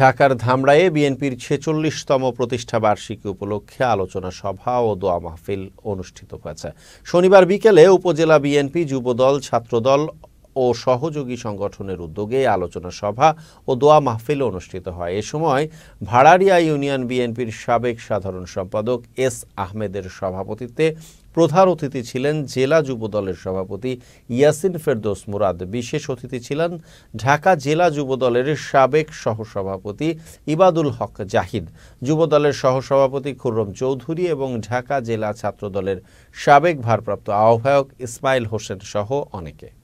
ঢাকার ধামরায়ে বিএনপির ছেচল্লিশতম প্রতিষ্ঠা বার্ষিকী উপলক্ষে আলোচনা সভা ও দোয়া মাহফিল অনুষ্ঠিত হয়েছে শনিবার বিকেলে উপজেলা বিএনপি যুবদল ছাত্রদল ও সহযোগী সংগঠনের উদ্যোগে আলোচনা সভা ও দোয়া মাহফিল অনুষ্ঠিত হয় এ সময় ভাড়ারিয়া ইউনিয়ন বিএনপির সাবেক সাধারণ সম্পাদক এস আহমেদের সভাপতিত্বে প্রধান অতিথি ছিলেন জেলা যুব দলের সভাপতি ইয়াসিন ফেরদোস মুরাদ বিশেষ অতিথি ছিলেন ঢাকা জেলা যুব দলের সাবেক সহসভাপতি ইবাদুল হক জাহিদ যুব দলের সহসভাপতি খুররম চৌধুরী এবং ঢাকা জেলা ছাত্র দলের সাবেক ভারপ্রাপ্ত আহ্বায়ক ইসমাইল হোসেন সহ অনেকে